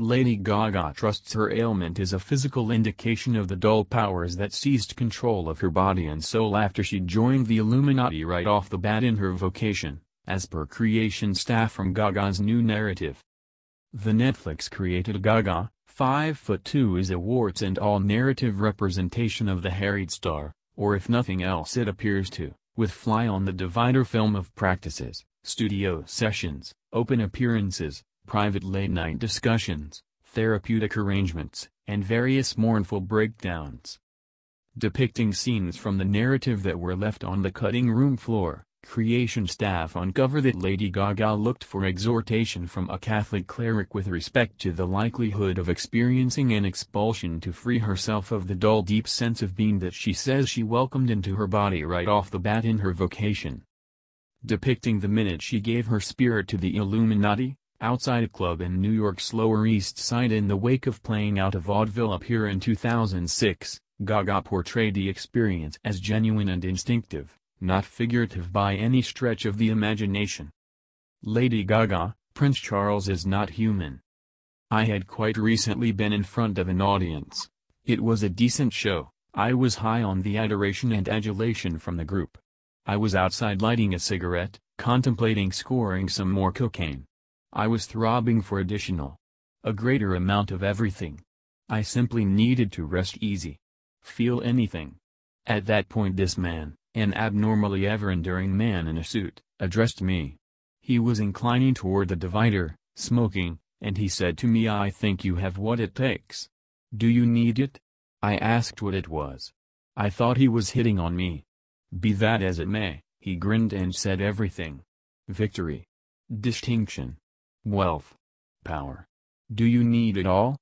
Lady Gaga trusts her ailment is a physical indication of the dull powers that seized control of her body and soul after she joined the Illuminati right off the bat in her vocation, as per creation staff from Gaga's new narrative. The Netflix-created Gaga, 5 foot 2 is a warts and all narrative representation of the harried star, or if nothing else it appears to, with fly on the divider film of practices, studio sessions, open appearances, private late-night discussions, therapeutic arrangements, and various mournful breakdowns. Depicting scenes from the narrative that were left on the cutting room floor, creation staff uncover that Lady Gaga looked for exhortation from a Catholic cleric with respect to the likelihood of experiencing an expulsion to free herself of the dull deep sense of being that she says she welcomed into her body right off the bat in her vocation. Depicting the minute she gave her spirit to the Illuminati, outside a club in New York's Lower East Side in the wake of playing out a vaudeville up here in 2006, Gaga portrayed the experience as genuine and instinctive, not figurative by any stretch of the imagination. Lady Gaga, Prince Charles is not human. I had quite recently been in front of an audience. It was a decent show, I was high on the adoration and adulation from the group. I was outside lighting a cigarette, contemplating scoring some more cocaine. I was throbbing for additional. A greater amount of everything. I simply needed to rest easy. Feel anything. At that point this man, an abnormally ever-enduring man in a suit, addressed me. He was inclining toward the divider, smoking, and he said to me I think you have what it takes. Do you need it? I asked what it was. I thought he was hitting on me. Be that as it may, he grinned and said everything. Victory. Distinction. Wealth. Power. Do you need it all?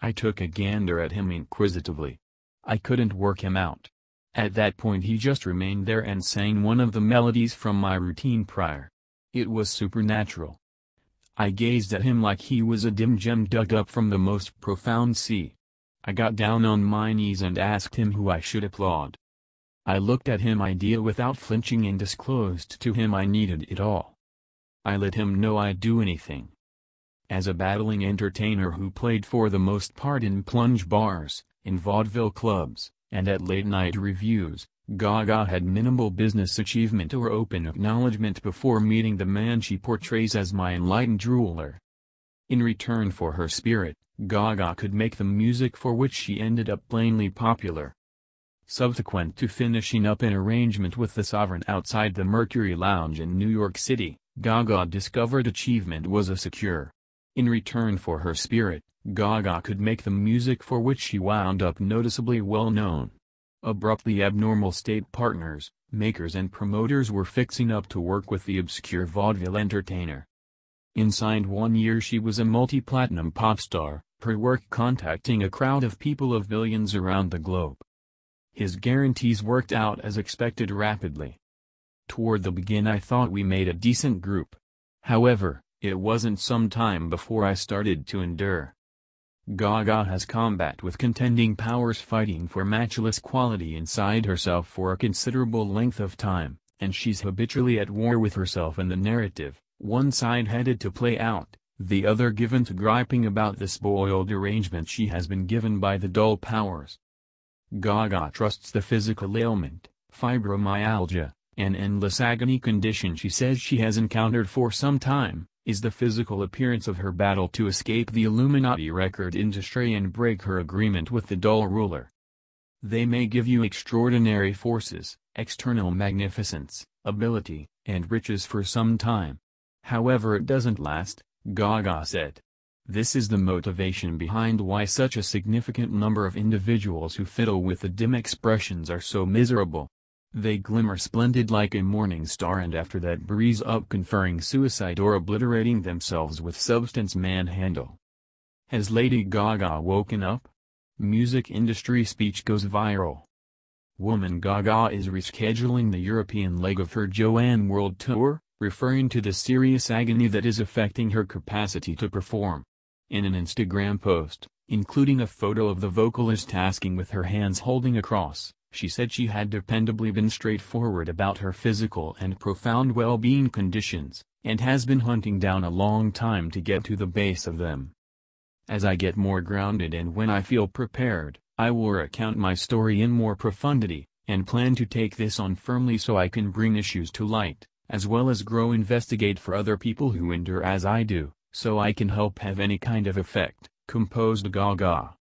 I took a gander at him inquisitively. I couldn't work him out. At that point he just remained there and sang one of the melodies from my routine prior. It was supernatural. I gazed at him like he was a dim gem dug up from the most profound sea. I got down on my knees and asked him who I should applaud. I looked at him idea without flinching and disclosed to him I needed it all. I let him know I'd do anything. As a battling entertainer who played for the most part in plunge bars, in vaudeville clubs, and at late-night reviews, Gaga had minimal business achievement or open acknowledgement before meeting the man she portrays as my enlightened ruler. In return for her spirit, Gaga could make the music for which she ended up plainly popular. Subsequent to finishing up an arrangement with the Sovereign outside the Mercury Lounge in New York City, Gaga discovered achievement was a secure. In return for her spirit, Gaga could make the music for which she wound up noticeably well known. Abruptly abnormal state partners, makers and promoters were fixing up to work with the obscure vaudeville entertainer. Inside one year she was a multi-platinum pop star, her work contacting a crowd of people of billions around the globe. His guarantees worked out as expected rapidly. Toward the begin I thought we made a decent group. However, it wasn't some time before I started to endure. Gaga has combat with contending powers fighting for matchless quality inside herself for a considerable length of time, and she's habitually at war with herself and the narrative, one side headed to play out, the other given to griping about the spoiled arrangement she has been given by the dull powers. Gaga trusts the physical ailment, fibromyalgia, an endless agony condition she says she has encountered for some time, is the physical appearance of her battle to escape the Illuminati record industry and break her agreement with the dull ruler. They may give you extraordinary forces, external magnificence, ability, and riches for some time. However it doesn't last, Gaga said. This is the motivation behind why such a significant number of individuals who fiddle with the dim expressions are so miserable. They glimmer splendid like a morning star and after that breeze up conferring suicide or obliterating themselves with substance manhandle. Has Lady Gaga woken up? Music industry speech goes viral. Woman Gaga is rescheduling the European leg of her Joanne World Tour, referring to the serious agony that is affecting her capacity to perform. In an Instagram post, including a photo of the vocalist tasking with her hands holding a cross, she said she had dependably been straightforward about her physical and profound well-being conditions, and has been hunting down a long time to get to the base of them. As I get more grounded and when I feel prepared, I will recount my story in more profundity, and plan to take this on firmly so I can bring issues to light, as well as grow investigate for other people who endure as I do, so I can help have any kind of effect, composed Gaga.